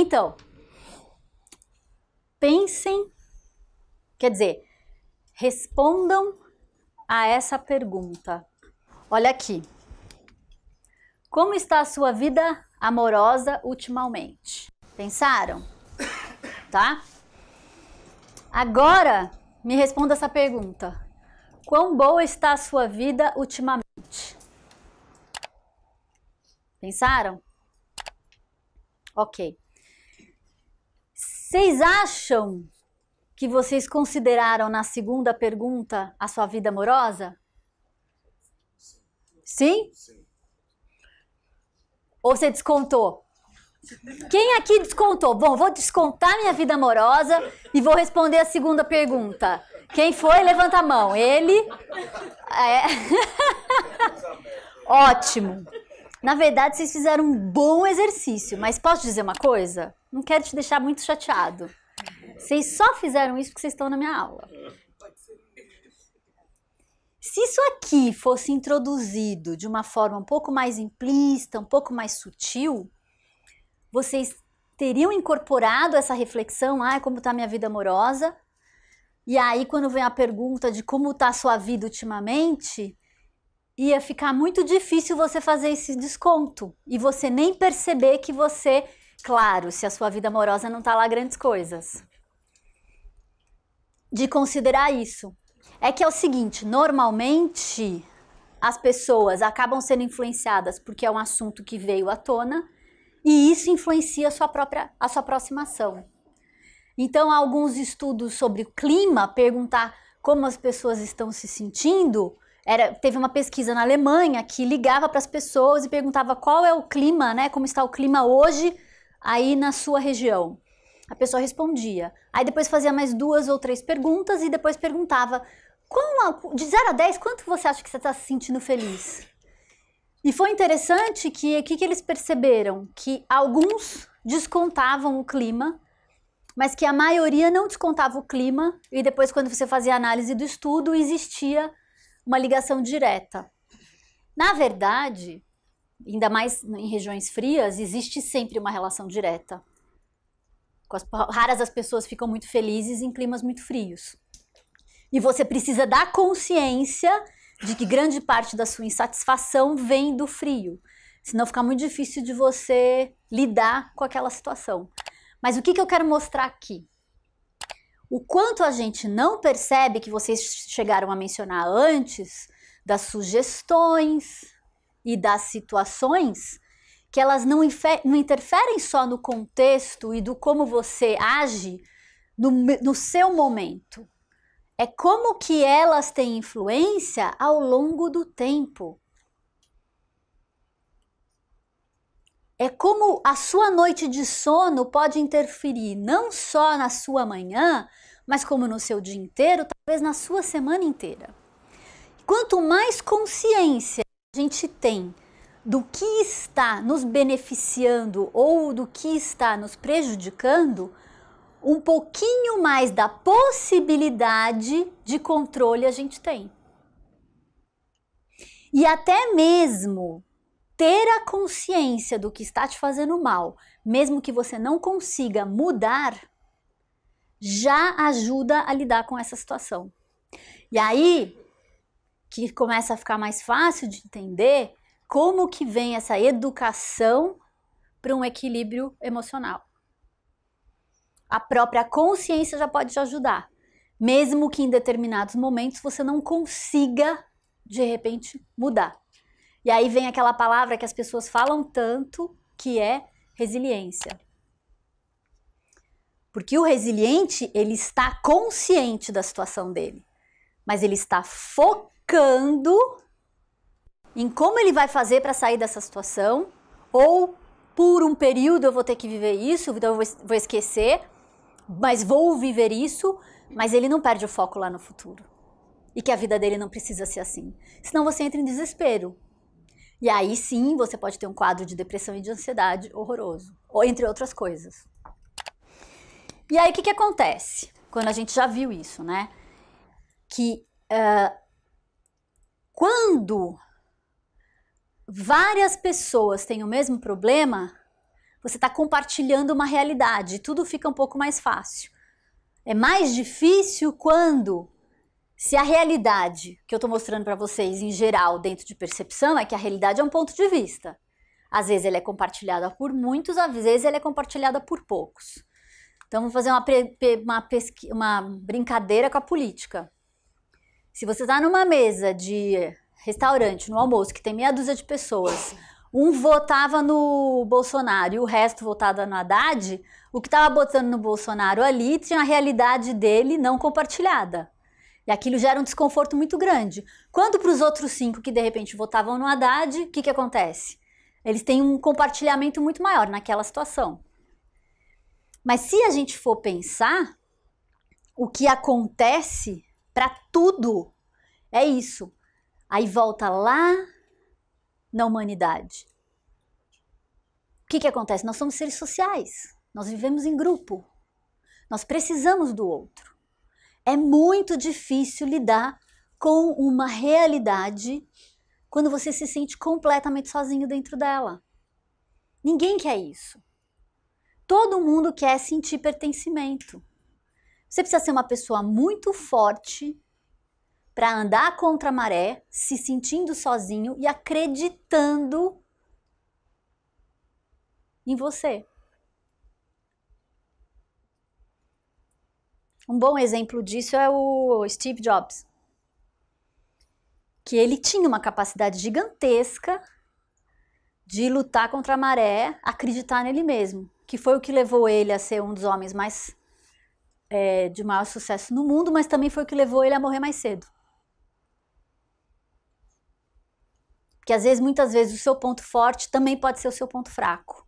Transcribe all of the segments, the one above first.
Então, pensem, quer dizer, respondam a essa pergunta. Olha aqui. Como está a sua vida amorosa ultimamente? Pensaram? Tá? Agora me responda essa pergunta. Quão boa está a sua vida ultimamente? Pensaram? Ok. Vocês acham que vocês consideraram na segunda pergunta a sua vida amorosa? Sim? Sim. Ou você descontou? Quem aqui descontou? Bom, vou descontar minha vida amorosa e vou responder a segunda pergunta. Quem foi, levanta a mão. Ele? É. Ótimo. Na verdade, vocês fizeram um bom exercício, mas posso dizer uma coisa? Não quero te deixar muito chateado. Vocês só fizeram isso porque vocês estão na minha aula. Se isso aqui fosse introduzido de uma forma um pouco mais implícita, um pouco mais sutil, vocês teriam incorporado essa reflexão, ah, como está a minha vida amorosa? E aí, quando vem a pergunta de como está a sua vida ultimamente, ia ficar muito difícil você fazer esse desconto e você nem perceber que você, claro, se a sua vida amorosa não tá lá grandes coisas. De considerar isso. É que é o seguinte, normalmente as pessoas acabam sendo influenciadas porque é um assunto que veio à tona e isso influencia a sua própria a sua aproximação. Então, alguns estudos sobre o clima perguntar como as pessoas estão se sentindo, era, teve uma pesquisa na Alemanha que ligava para as pessoas e perguntava qual é o clima, né? Como está o clima hoje aí na sua região. A pessoa respondia. Aí depois fazia mais duas ou três perguntas e depois perguntava: a, de 0 a 10, quanto você acha que você está se sentindo feliz? E foi interessante que o que, que eles perceberam? Que alguns descontavam o clima, mas que a maioria não descontava o clima, e depois, quando você fazia a análise do estudo, existia uma ligação direta. Na verdade, ainda mais em regiões frias, existe sempre uma relação direta. As, raras as pessoas ficam muito felizes em climas muito frios. E você precisa da consciência de que grande parte da sua insatisfação vem do frio. Senão fica muito difícil de você lidar com aquela situação. Mas o que, que eu quero mostrar aqui? O quanto a gente não percebe que vocês chegaram a mencionar antes das sugestões e das situações, que elas não, não interferem só no contexto e do como você age no, no seu momento. É como que elas têm influência ao longo do tempo. é como a sua noite de sono pode interferir não só na sua manhã, mas como no seu dia inteiro, talvez na sua semana inteira. Quanto mais consciência a gente tem do que está nos beneficiando ou do que está nos prejudicando, um pouquinho mais da possibilidade de controle a gente tem. E até mesmo ter a consciência do que está te fazendo mal, mesmo que você não consiga mudar, já ajuda a lidar com essa situação. E aí que começa a ficar mais fácil de entender como que vem essa educação para um equilíbrio emocional. A própria consciência já pode te ajudar, mesmo que em determinados momentos você não consiga de repente mudar. E aí vem aquela palavra que as pessoas falam tanto, que é resiliência. Porque o resiliente, ele está consciente da situação dele, mas ele está focando em como ele vai fazer para sair dessa situação, ou por um período eu vou ter que viver isso, então eu vou esquecer, mas vou viver isso, mas ele não perde o foco lá no futuro. E que a vida dele não precisa ser assim. Senão você entra em desespero. E aí sim você pode ter um quadro de depressão e de ansiedade horroroso, ou entre outras coisas. E aí o que, que acontece? Quando a gente já viu isso, né? Que uh, quando várias pessoas têm o mesmo problema, você está compartilhando uma realidade, tudo fica um pouco mais fácil. É mais difícil quando se a realidade que eu estou mostrando para vocês em geral dentro de percepção é que a realidade é um ponto de vista. Às vezes ela é compartilhada por muitos, às vezes ela é compartilhada por poucos. Então vamos fazer uma, uma, uma brincadeira com a política. Se você está numa mesa de restaurante, no almoço, que tem meia dúzia de pessoas, um votava no Bolsonaro e o resto votava no Haddad, o que estava botando no Bolsonaro ali tinha a realidade dele não compartilhada. E aquilo gera um desconforto muito grande. Quando para os outros cinco que de repente votavam no Haddad, o que, que acontece? Eles têm um compartilhamento muito maior naquela situação. Mas se a gente for pensar, o que acontece para tudo é isso. Aí volta lá na humanidade. O que, que acontece? Nós somos seres sociais, nós vivemos em grupo, nós precisamos do outro é muito difícil lidar com uma realidade quando você se sente completamente sozinho dentro dela. Ninguém quer isso. Todo mundo quer sentir pertencimento. Você precisa ser uma pessoa muito forte para andar contra a maré, se sentindo sozinho e acreditando em você. Um bom exemplo disso é o Steve Jobs, que ele tinha uma capacidade gigantesca de lutar contra a maré, acreditar nele mesmo, que foi o que levou ele a ser um dos homens mais é, de maior sucesso no mundo, mas também foi o que levou ele a morrer mais cedo. que às vezes, muitas vezes, o seu ponto forte também pode ser o seu ponto fraco.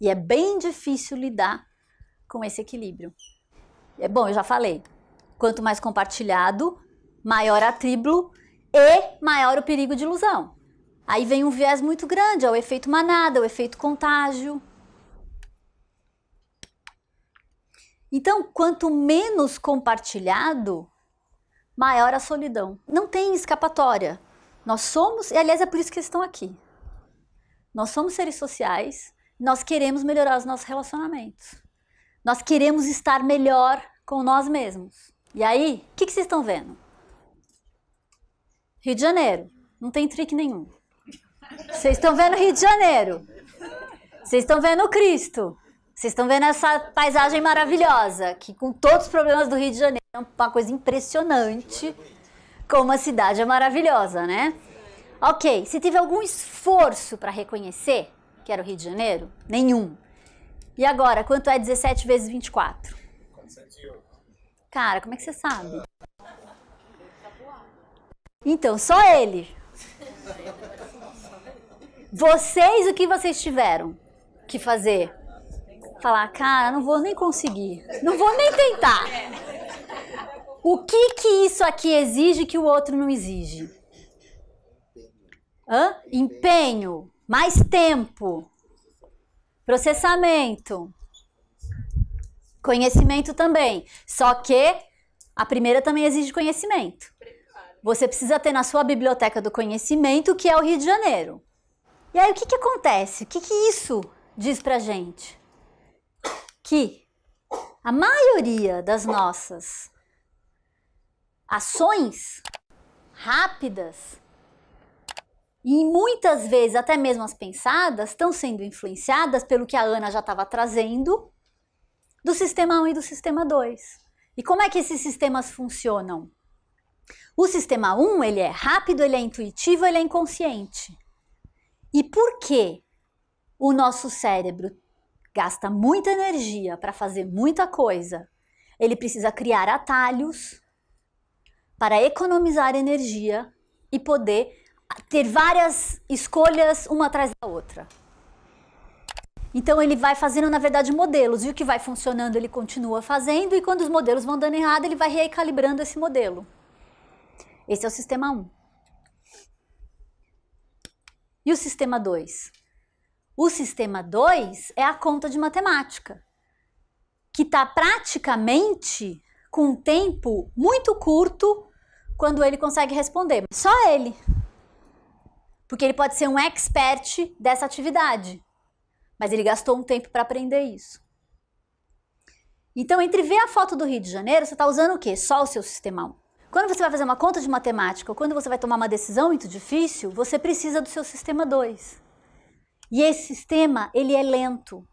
E é bem difícil lidar com esse equilíbrio. É bom, eu já falei. Quanto mais compartilhado, maior a tribo e maior o perigo de ilusão. Aí vem um viés muito grande, é o efeito manada, o efeito contágio. Então, quanto menos compartilhado, maior a solidão. Não tem escapatória. Nós somos, e aliás é por isso que eles estão aqui. Nós somos seres sociais, nós queremos melhorar os nossos relacionamentos. Nós queremos estar melhor com nós mesmos. E aí, o que, que vocês estão vendo? Rio de Janeiro. Não tem trick nenhum. Vocês estão vendo Rio de Janeiro. Vocês estão vendo Cristo. Vocês estão vendo essa paisagem maravilhosa, que com todos os problemas do Rio de Janeiro, é uma coisa impressionante como a cidade é maravilhosa, né? Ok, se teve algum esforço para reconhecer que era o Rio de Janeiro, nenhum. E agora, quanto é 17 vezes 24? Cara, como é que você sabe? Então, só ele. Vocês, o que vocês tiveram que fazer? Falar, cara, não vou nem conseguir. Não vou nem tentar. O que que isso aqui exige que o outro não exige? Hã? Empenho. Mais tempo. Processamento. Conhecimento também. Só que a primeira também exige conhecimento. Você precisa ter na sua biblioteca do conhecimento, que é o Rio de Janeiro. E aí, o que, que acontece? O que, que isso diz pra gente? Que a maioria das nossas ações rápidas e muitas vezes até mesmo as pensadas estão sendo influenciadas pelo que a Ana já estava trazendo do sistema 1 e do sistema 2. E como é que esses sistemas funcionam? O sistema 1, ele é rápido, ele é intuitivo, ele é inconsciente. E por que o nosso cérebro gasta muita energia para fazer muita coisa? Ele precisa criar atalhos para economizar energia e poder ter várias escolhas uma atrás da outra. Então ele vai fazendo, na verdade, modelos. E o que vai funcionando, ele continua fazendo. E quando os modelos vão dando errado, ele vai recalibrando esse modelo. Esse é o sistema 1. E o sistema 2? O sistema 2 é a conta de matemática, que está praticamente com um tempo muito curto quando ele consegue responder. Só ele. Porque ele pode ser um expert dessa atividade. Mas ele gastou um tempo para aprender isso. Então, entre ver a foto do Rio de Janeiro, você está usando o quê? Só o seu sistema 1. Quando você vai fazer uma conta de matemática, ou quando você vai tomar uma decisão muito difícil, você precisa do seu sistema 2. E esse sistema, ele é lento.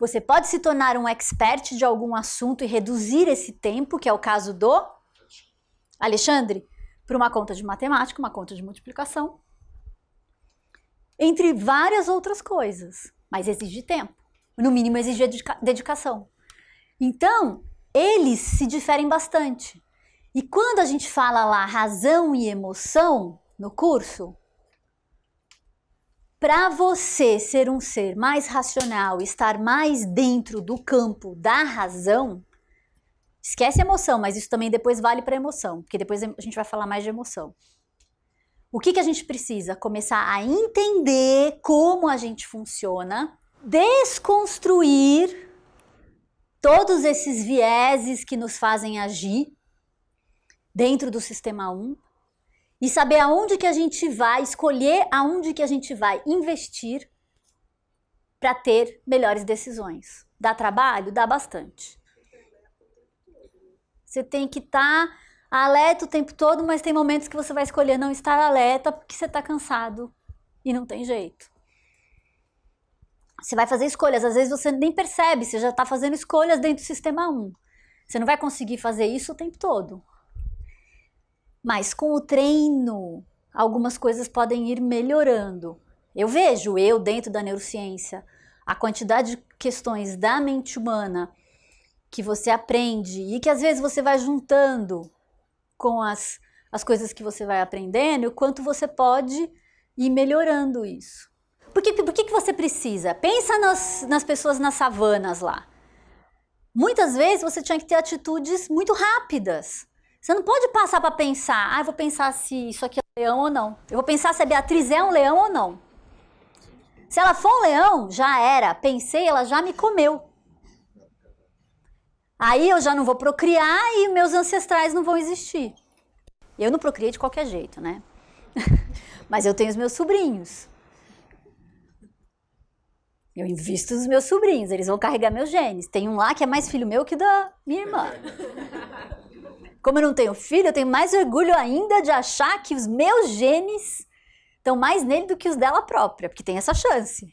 Você pode se tornar um expert de algum assunto e reduzir esse tempo, que é o caso do Alexandre, para uma conta de matemática, uma conta de multiplicação, entre várias outras coisas mas exige tempo. No mínimo, exige dedicação. Então, eles se diferem bastante. E quando a gente fala lá razão e emoção no curso, para você ser um ser mais racional, estar mais dentro do campo da razão, esquece emoção, mas isso também depois vale para emoção, porque depois a gente vai falar mais de emoção. O que, que a gente precisa? Começar a entender como a gente funciona, desconstruir todos esses vieses que nos fazem agir dentro do sistema 1 e saber aonde que a gente vai, escolher aonde que a gente vai investir para ter melhores decisões. Dá trabalho? Dá bastante. Você tem que estar tá alerta o tempo todo, mas tem momentos que você vai escolher não estar alerta porque você está cansado e não tem jeito. Você vai fazer escolhas, às vezes você nem percebe, você já está fazendo escolhas dentro do sistema 1. Você não vai conseguir fazer isso o tempo todo. Mas com o treino, algumas coisas podem ir melhorando. Eu vejo, eu dentro da neurociência, a quantidade de questões da mente humana que você aprende e que às vezes você vai juntando com as, as coisas que você vai aprendendo o quanto você pode ir melhorando isso. Por que, por que, que você precisa? Pensa nas, nas pessoas nas savanas lá. Muitas vezes você tinha que ter atitudes muito rápidas. Você não pode passar para pensar, ah, eu vou pensar se isso aqui é um leão ou não. Eu vou pensar se a Beatriz é um leão ou não. Se ela for um leão, já era. Pensei, ela já me comeu. Aí eu já não vou procriar e meus ancestrais não vão existir. Eu não procriei de qualquer jeito, né? Mas eu tenho os meus sobrinhos. Eu invisto nos meus sobrinhos, eles vão carregar meus genes. Tem um lá que é mais filho meu que da minha irmã. Como eu não tenho filho, eu tenho mais orgulho ainda de achar que os meus genes estão mais nele do que os dela própria, porque tem essa chance.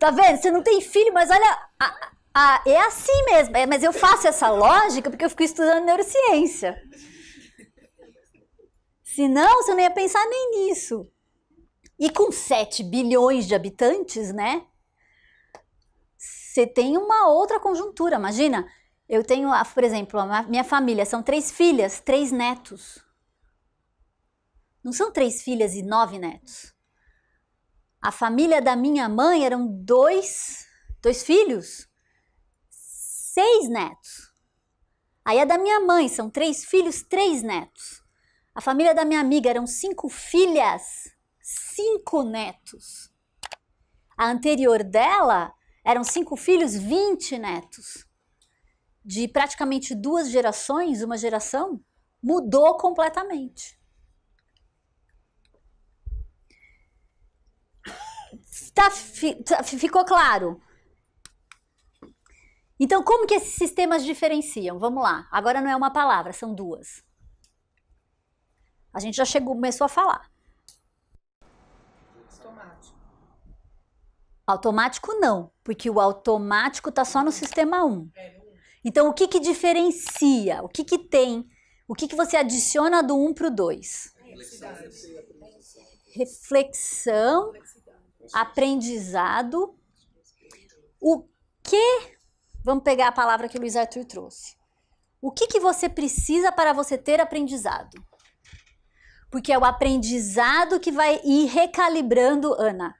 Tá vendo? Você não tem filho, mas olha. A, a, é assim mesmo. É, mas eu faço essa lógica porque eu fico estudando neurociência. Senão, você não ia pensar nem nisso. E com 7 bilhões de habitantes, né? Você tem uma outra conjuntura. Imagina, eu tenho, por exemplo, a minha família são três filhas, três netos. Não são três filhas e nove netos. A família da minha mãe eram dois, dois filhos, seis netos. Aí a da minha mãe são três filhos, três netos. A família da minha amiga eram cinco filhas, cinco netos. A anterior dela eram cinco filhos, vinte netos. De praticamente duas gerações, uma geração, mudou completamente. Tá, tá ficou claro? Então, como que esses sistemas diferenciam? Vamos lá. Agora não é uma palavra, são duas. A gente já chegou, começou a falar. Automático. Automático não, porque o automático está só no sistema 1. Então, o que que diferencia? O que que tem? O que que você adiciona do 1 para o 2? Reflexão, reflexão aprendizado. O que, vamos pegar a palavra que o Luiz Arthur trouxe. O que, que você precisa para você ter aprendizado? Porque é o aprendizado que vai ir recalibrando, Ana.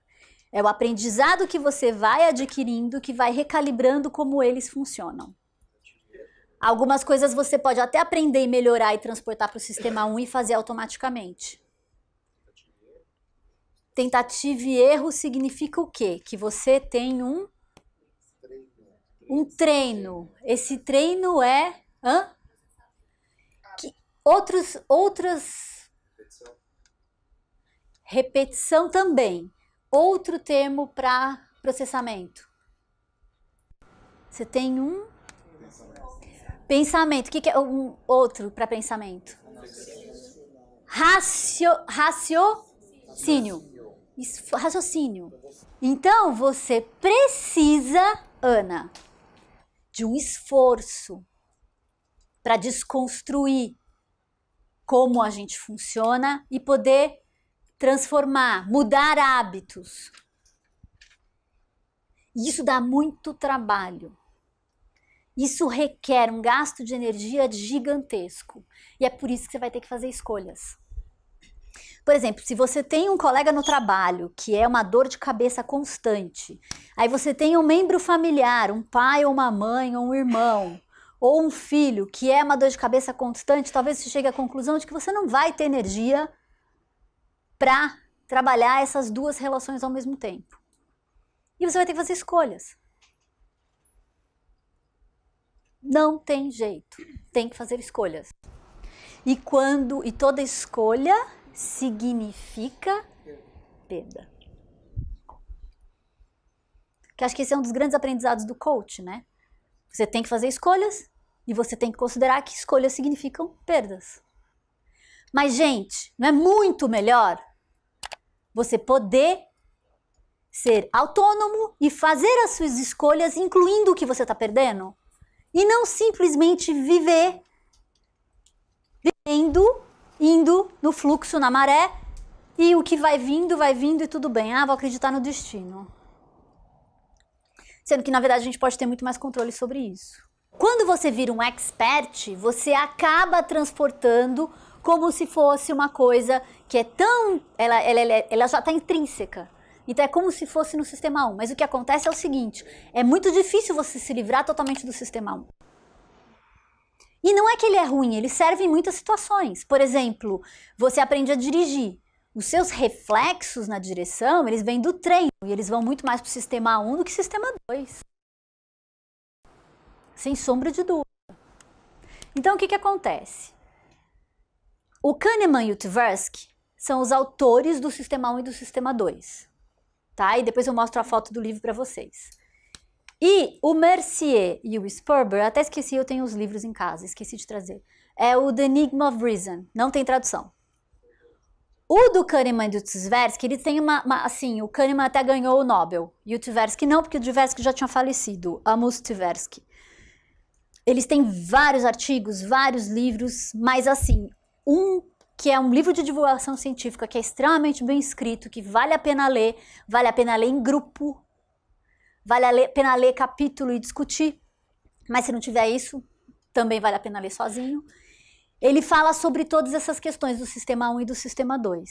É o aprendizado que você vai adquirindo que vai recalibrando como eles funcionam. Algumas coisas você pode até aprender e melhorar e transportar para o sistema 1 e fazer automaticamente tentativa e erro significa o quê? Que você tem um um treino. Esse treino é hã? Que outros outras repetição também. Outro termo para processamento. Você tem um pensamento. O que, é um outro para pensamento? Racio, raciocínio raciocínio. Então você precisa, Ana, de um esforço para desconstruir como a gente funciona e poder transformar, mudar hábitos. Isso dá muito trabalho. Isso requer um gasto de energia gigantesco. E é por isso que você vai ter que fazer escolhas. Por exemplo, se você tem um colega no trabalho que é uma dor de cabeça constante, aí você tem um membro familiar, um pai ou uma mãe ou um irmão ou um filho que é uma dor de cabeça constante, talvez você chegue à conclusão de que você não vai ter energia para trabalhar essas duas relações ao mesmo tempo. E você vai ter que fazer escolhas. Não tem jeito, tem que fazer escolhas. E quando e toda escolha significa perda. Que acho que esse é um dos grandes aprendizados do coach, né? Você tem que fazer escolhas e você tem que considerar que escolhas significam perdas. Mas, gente, não é muito melhor você poder ser autônomo e fazer as suas escolhas, incluindo o que você está perdendo? E não simplesmente viver vivendo indo no fluxo, na maré, e o que vai vindo, vai vindo e tudo bem. Ah, vou acreditar no destino. Sendo que, na verdade, a gente pode ter muito mais controle sobre isso. Quando você vira um expert, você acaba transportando como se fosse uma coisa que é tão. Ela, ela, ela já está intrínseca. Então é como se fosse no sistema 1. Mas o que acontece é o seguinte: é muito difícil você se livrar totalmente do sistema 1. E não é que ele é ruim, ele serve em muitas situações. Por exemplo, você aprende a dirigir. Os seus reflexos na direção, eles vêm do treino e eles vão muito mais para o sistema 1 do que sistema 2. Sem sombra de dúvida. Então, o que, que acontece? O Kahneman e o Tversky são os autores do sistema 1 e do sistema 2. Tá? E depois eu mostro a foto do livro para vocês. E o Mercier e o Sperber, até esqueci, eu tenho os livros em casa, esqueci de trazer. É o The Enigma of Reason, não tem tradução. O do Kahneman e do Tversky, ele tem uma, uma, assim, o Kahneman até ganhou o Nobel, e o Tversky não, porque o Tversky já tinha falecido, Amos Tversky. Eles têm vários artigos, vários livros, mas assim, um que é um livro de divulgação científica que é extremamente bem escrito, que vale a pena ler, vale a pena ler em grupo, Vale a pena ler capítulo e discutir, mas se não tiver isso, também vale a pena ler sozinho. Ele fala sobre todas essas questões do sistema 1 e do sistema 2.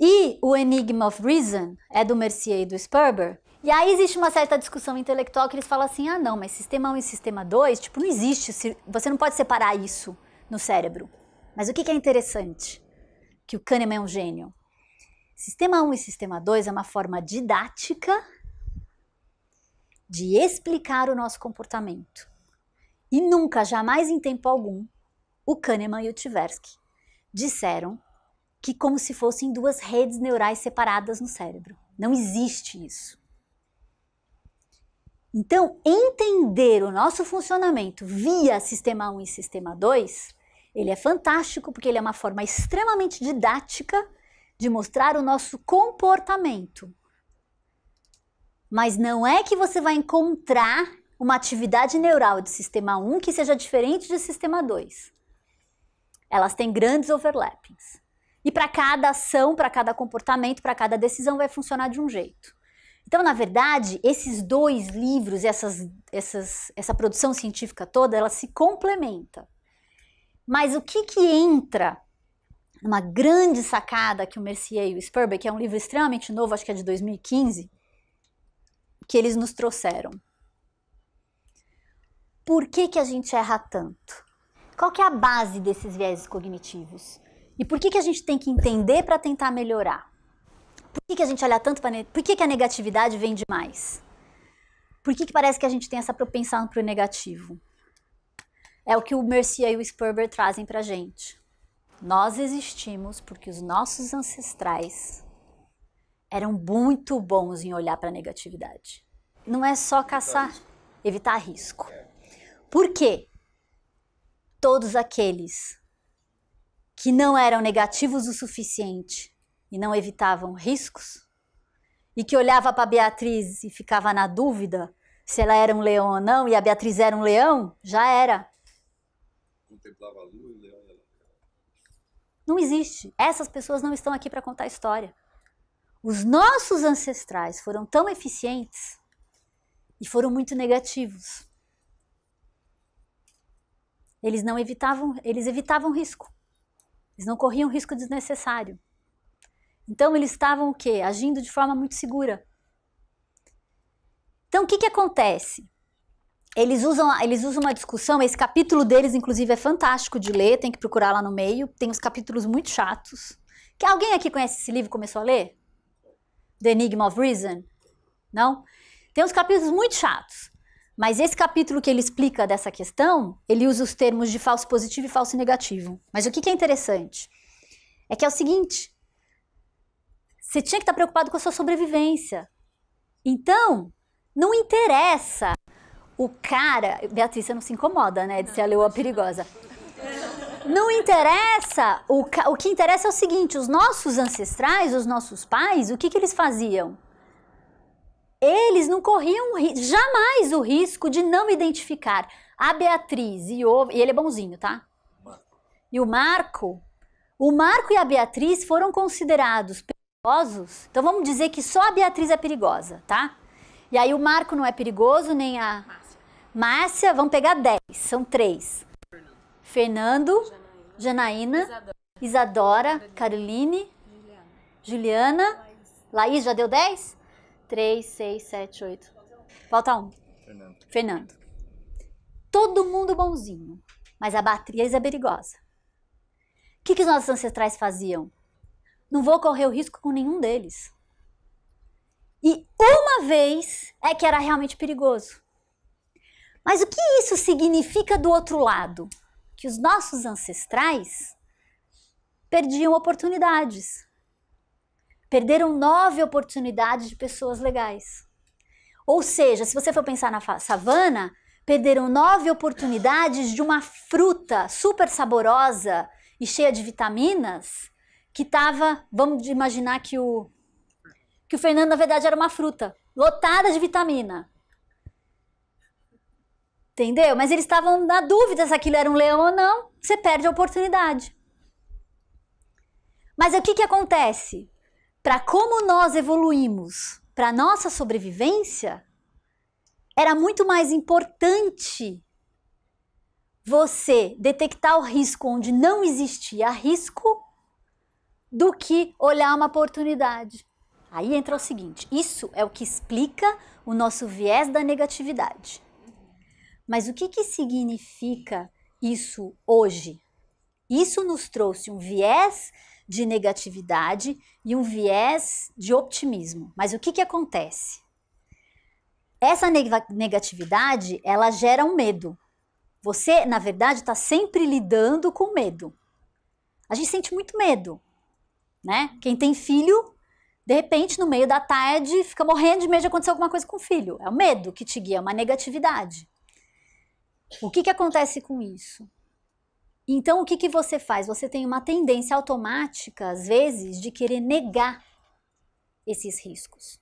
E o Enigma of Reason é do Mercier e do Sperber. E aí existe uma certa discussão intelectual que eles falam assim: ah, não, mas sistema 1 e sistema 2, tipo, não existe, você não pode separar isso no cérebro. Mas o que é interessante? Que o Kahneman é um gênio. Sistema 1 e sistema 2 é uma forma didática de explicar o nosso comportamento. E nunca, jamais em tempo algum, o Kahneman e o Tversky disseram que como se fossem duas redes neurais separadas no cérebro. Não existe isso. Então, entender o nosso funcionamento via sistema 1 e sistema 2, ele é fantástico porque ele é uma forma extremamente didática de mostrar o nosso comportamento. Mas não é que você vai encontrar uma atividade neural de sistema 1 que seja diferente de sistema 2. Elas têm grandes overlappings. E para cada ação, para cada comportamento, para cada decisão vai funcionar de um jeito. Então, na verdade, esses dois livros, essas, essas, essa produção científica toda, ela se complementa. Mas o que que entra numa grande sacada que o Mercier e o Sperber, que é um livro extremamente novo, acho que é de 2015, que eles nos trouxeram. Por que, que a gente erra tanto? Qual que é a base desses viéses cognitivos? E por que, que a gente tem que entender para tentar melhorar? Por que, que a gente olha tanto para... Por que, que a negatividade vem demais? Por que, que parece que a gente tem essa propensão para o negativo? É o que o Mercier e o Sperber trazem para gente. Nós existimos porque os nossos ancestrais eram muito bons em olhar para a negatividade. Não é só caçar, evitar risco. Por quê? Todos aqueles que não eram negativos o suficiente e não evitavam riscos, e que olhava para Beatriz e ficava na dúvida se ela era um leão ou não, e a Beatriz era um leão, já era. Contemplava a lua e o leão era. Não existe. Essas pessoas não estão aqui para contar história. Os nossos ancestrais foram tão eficientes e foram muito negativos. Eles não evitavam, eles evitavam risco. Eles não corriam risco desnecessário. Então eles estavam o quê? Agindo de forma muito segura. Então o que, que acontece? Eles usam, eles usam uma discussão, esse capítulo deles, inclusive, é fantástico de ler, tem que procurar lá no meio, tem uns capítulos muito chatos. Que alguém aqui conhece esse livro começou a ler? The Enigma of Reason? Não? Tem uns capítulos muito chatos, mas esse capítulo que ele explica dessa questão, ele usa os termos de falso positivo e falso negativo. Mas o que, que é interessante? É que é o seguinte: você tinha que estar preocupado com a sua sobrevivência. Então, não interessa o cara. Beatriz, você não se incomoda, né? De ser a leoa perigosa. Não interessa. O, o que interessa é o seguinte: os nossos ancestrais, os nossos pais, o que, que eles faziam? Eles não corriam jamais o risco de não identificar a Beatriz e, o, e ele é bonzinho, tá? E o Marco. O Marco e a Beatriz foram considerados perigosos. Então vamos dizer que só a Beatriz é perigosa, tá? E aí o Marco não é perigoso, nem a Márcia. Márcia, vamos pegar 10, são 3. Fernando, Janaína, Janaína Isadora, Isadora, Caroline, Juliana, Juliana Laís. Laís, já deu 10? 3, 6, 7, 8. Falta um. Fernando. Fernando. Todo mundo bonzinho, mas a Beatriz é perigosa. O que, que os nossos ancestrais faziam? Não vou correr o risco com nenhum deles. E uma vez é que era realmente perigoso. Mas o que isso significa do outro lado? que os nossos ancestrais perdiam oportunidades. Perderam nove oportunidades de pessoas legais. Ou seja, se você for pensar na savana, perderam nove oportunidades de uma fruta super saborosa e cheia de vitaminas que estava, vamos imaginar que o que o Fernando na verdade era uma fruta lotada de vitamina. Entendeu? Mas eles estavam na dúvida se aquilo era um leão ou não. Você perde a oportunidade. Mas o que, que acontece? Para como nós evoluímos, para nossa sobrevivência, era muito mais importante você detectar o risco onde não existia risco do que olhar uma oportunidade. Aí entra o seguinte: isso é o que explica o nosso viés da negatividade. Mas o que, que significa isso hoje? Isso nos trouxe um viés de negatividade e um viés de optimismo. Mas o que, que acontece? Essa negatividade ela gera um medo. Você, na verdade, está sempre lidando com medo. A gente sente muito medo, né? Quem tem filho, de repente, no meio da tarde, fica morrendo de medo de acontecer alguma coisa com o filho. É o medo que te guia, é uma negatividade. O que, que acontece com isso? Então, o que, que você faz? Você tem uma tendência automática, às vezes, de querer negar esses riscos.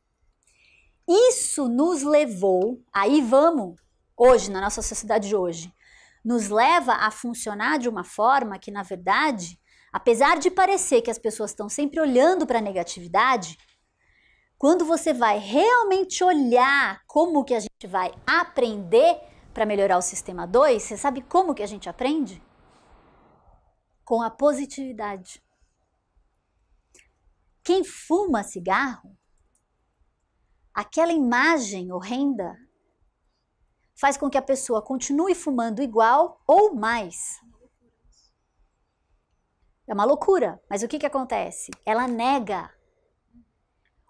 Isso nos levou, aí vamos, hoje, na nossa sociedade de hoje, nos leva a funcionar de uma forma que, na verdade, apesar de parecer que as pessoas estão sempre olhando para a negatividade, quando você vai realmente olhar como que a gente vai aprender, para melhorar o sistema 2, você sabe como que a gente aprende? Com a positividade. Quem fuma cigarro, aquela imagem horrenda faz com que a pessoa continue fumando igual ou mais. É uma loucura, mas o que, que acontece? Ela nega.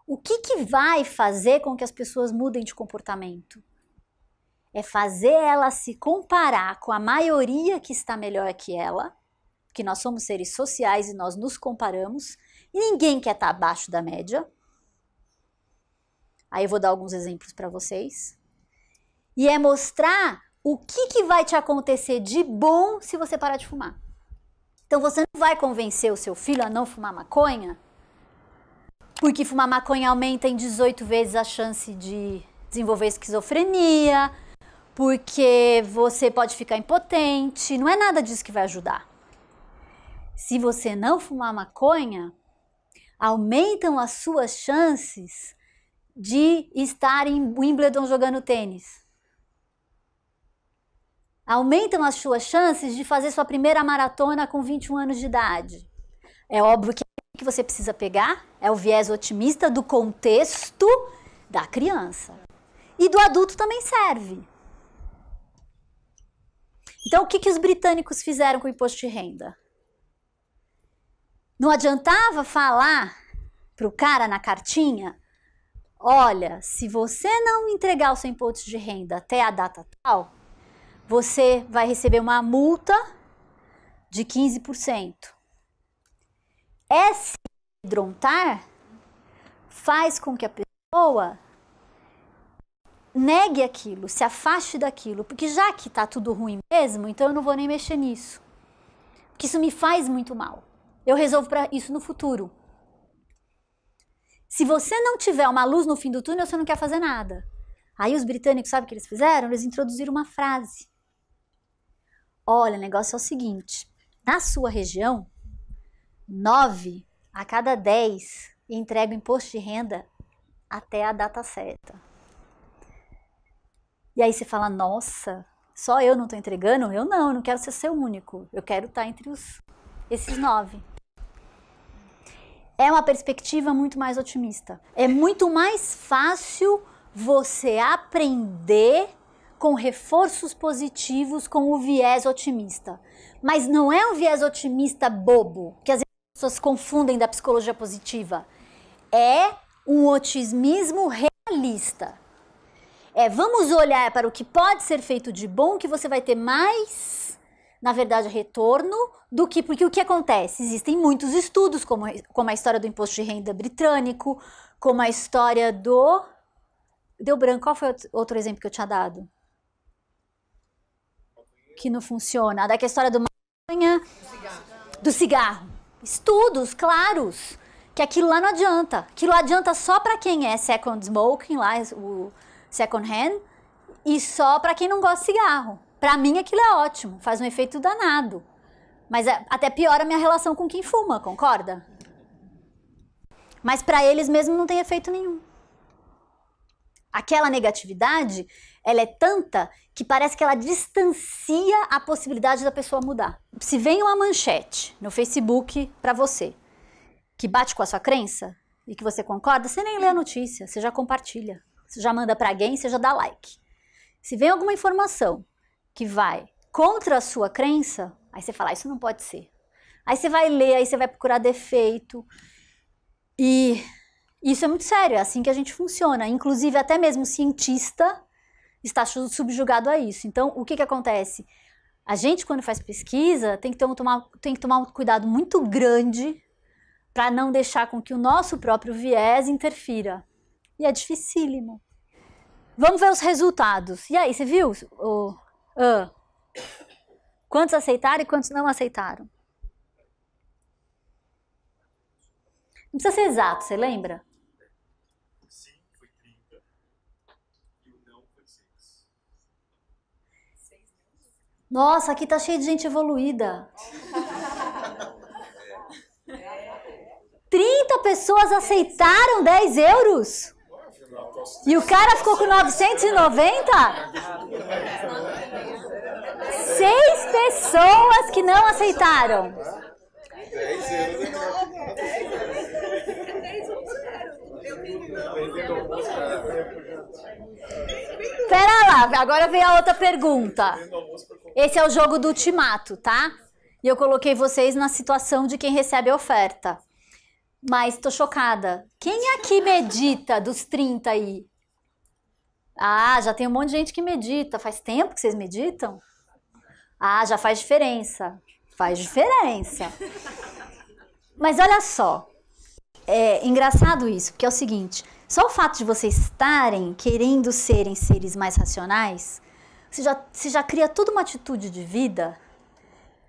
O que, que vai fazer com que as pessoas mudem de comportamento? é fazer ela se comparar com a maioria que está melhor que ela, que nós somos seres sociais e nós nos comparamos, e ninguém quer estar tá abaixo da média. Aí eu vou dar alguns exemplos para vocês. E é mostrar o que, que vai te acontecer de bom se você parar de fumar. Então você não vai convencer o seu filho a não fumar maconha, porque fumar maconha aumenta em 18 vezes a chance de desenvolver esquizofrenia, porque você pode ficar impotente, não é nada disso que vai ajudar. Se você não fumar maconha, aumentam as suas chances de estar em Wimbledon jogando tênis. Aumentam as suas chances de fazer sua primeira maratona com 21 anos de idade. É óbvio que o é que você precisa pegar é o viés otimista do contexto da criança. E do adulto também serve. Então, o que, que os britânicos fizeram com o imposto de renda? Não adiantava falar para o cara na cartinha: olha, se você não entregar o seu imposto de renda até a data tal, você vai receber uma multa de 15%. Esse amedrontar faz com que a pessoa negue aquilo, se afaste daquilo, porque já que está tudo ruim mesmo, então eu não vou nem mexer nisso. Porque isso me faz muito mal. Eu resolvo para isso no futuro. Se você não tiver uma luz no fim do túnel, você não quer fazer nada. Aí os britânicos, sabe o que eles fizeram? Eles introduziram uma frase. Olha, o negócio é o seguinte: na sua região, nove a cada dez entrega imposto de renda até a data certa. E aí você fala, nossa, só eu não estou entregando? Eu não, eu não quero ser seu único. Eu quero estar tá entre os, esses nove. É uma perspectiva muito mais otimista. É muito mais fácil você aprender com reforços positivos, com o viés otimista. Mas não é um viés otimista bobo, que as pessoas confundem da psicologia positiva. É um otimismo realista é vamos olhar para o que pode ser feito de bom, que você vai ter mais, na verdade, retorno do que. Porque o que acontece? Existem muitos estudos, como, como a história do imposto de renda britânico, como a história do. Deu branco, qual foi outro exemplo que eu tinha dado? Que não funciona. A da história do Do cigarro. Estudos claros que aquilo lá não adianta. Aquilo adianta só para quem é second smoking, lá, o, second hand e só para quem não gosta de cigarro. Para mim aquilo é ótimo, faz um efeito danado. Mas é, até piora a minha relação com quem fuma, concorda? Mas para eles mesmo não tem efeito nenhum. Aquela negatividade, ela é tanta que parece que ela distancia a possibilidade da pessoa mudar. Se vem uma manchete no Facebook para você, que bate com a sua crença e que você concorda, você nem lê a notícia, você já compartilha. Você já manda para alguém, você já dá like. Se vem alguma informação que vai contra a sua crença, aí você fala, ah, isso não pode ser. Aí você vai ler, aí você vai procurar defeito. E isso é muito sério, é assim que a gente funciona. Inclusive, até mesmo o cientista está subjugado a isso. Então, o que, que acontece? A gente, quando faz pesquisa, tem que, ter um, tomar, tem que tomar um cuidado muito grande para não deixar com que o nosso próprio viés interfira. E é dificílimo. Vamos ver os resultados. E aí, você viu? O, uh, quantos aceitaram e quantos não aceitaram? Não precisa ser exato, você lembra? Sim, foi 30. E o não foi 6. Nossa, aqui tá cheio de gente evoluída. 30 é. pessoas aceitaram 10 euros? E o cara ficou com 990? Seis pessoas que não aceitaram. Pera lá, agora vem a outra pergunta. Esse é o jogo do ultimato, tá? E eu coloquei vocês na situação de quem recebe a oferta. Mas tô chocada. Quem aqui é medita dos 30 aí? Ah, já tem um monte de gente que medita. Faz tempo que vocês meditam? Ah, já faz diferença. Faz diferença. Mas olha só. É engraçado isso, porque é o seguinte: só o fato de vocês estarem querendo serem seres mais racionais, você já, você já cria toda uma atitude de vida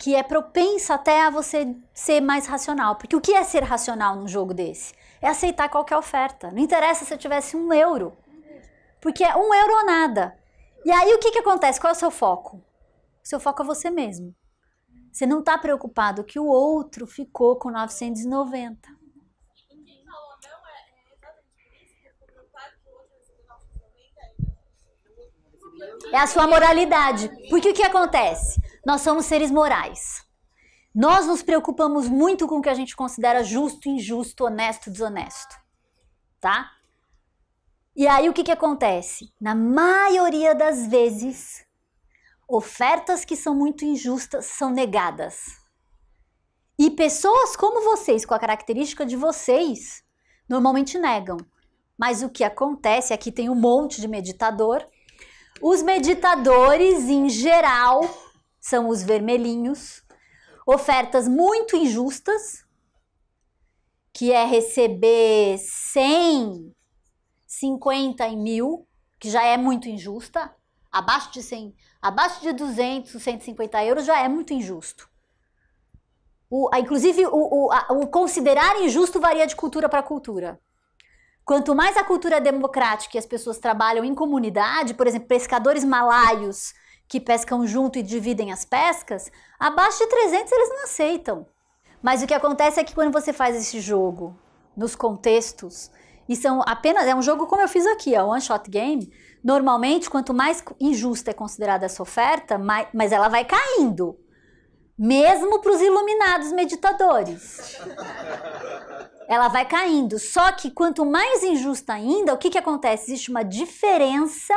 que é propensa até a você ser mais racional. Porque o que é ser racional num jogo desse? É aceitar qualquer oferta. Não interessa se eu tivesse um euro. Porque é um euro ou nada. E aí o que, que acontece? Qual é o seu foco? O seu foco é você mesmo. Você não está preocupado que o outro ficou com 990. É a sua moralidade. Porque o que acontece? nós somos seres morais. Nós nos preocupamos muito com o que a gente considera justo, injusto, honesto, desonesto. Tá? E aí o que, que acontece? Na maioria das vezes, ofertas que são muito injustas são negadas. E pessoas como vocês, com a característica de vocês, normalmente negam. Mas o que acontece, aqui é tem um monte de meditador, os meditadores em geral são os vermelhinhos, ofertas muito injustas, que é receber 100, 50 e mil, que já é muito injusta, abaixo de 100, abaixo de 200, 150 euros já é muito injusto. O, inclusive, o, o, a, o considerar injusto varia de cultura para cultura. Quanto mais a cultura é democrática e as pessoas trabalham em comunidade, por exemplo, pescadores malaios que pescam junto e dividem as pescas, abaixo de 300 eles não aceitam. Mas o que acontece é que quando você faz esse jogo nos contextos, e são apenas é um jogo como eu fiz aqui, ó, é one shot game, normalmente quanto mais injusta é considerada essa oferta, mais, mas ela vai caindo. Mesmo para os iluminados meditadores. ela vai caindo. Só que quanto mais injusta ainda, o que, que acontece? Existe uma diferença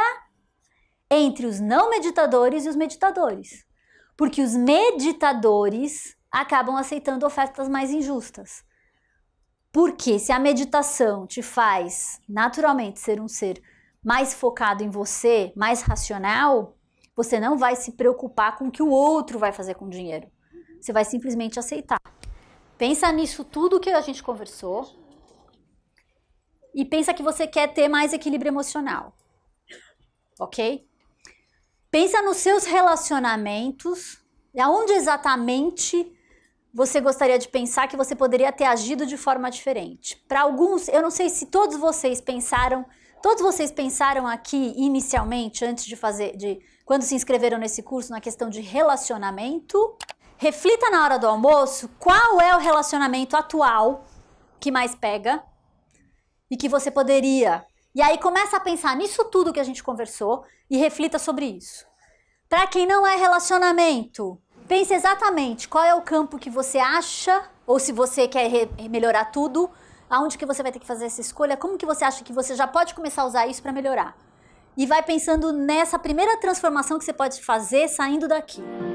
entre os não meditadores e os meditadores. Porque os meditadores acabam aceitando ofertas mais injustas. Porque se a meditação te faz naturalmente ser um ser mais focado em você, mais racional, você não vai se preocupar com o que o outro vai fazer com o dinheiro. Você vai simplesmente aceitar. Pensa nisso tudo que a gente conversou e pensa que você quer ter mais equilíbrio emocional. OK? Pensa nos seus relacionamentos, aonde exatamente você gostaria de pensar que você poderia ter agido de forma diferente. Para alguns, eu não sei se todos vocês pensaram, todos vocês pensaram aqui inicialmente antes de fazer de quando se inscreveram nesse curso na questão de relacionamento. Reflita na hora do almoço qual é o relacionamento atual que mais pega e que você poderia e aí começa a pensar nisso tudo que a gente conversou e reflita sobre isso. Para quem não é relacionamento, pense exatamente qual é o campo que você acha ou se você quer melhorar tudo, aonde que você vai ter que fazer essa escolha, como que você acha que você já pode começar a usar isso para melhorar. E vai pensando nessa primeira transformação que você pode fazer saindo daqui.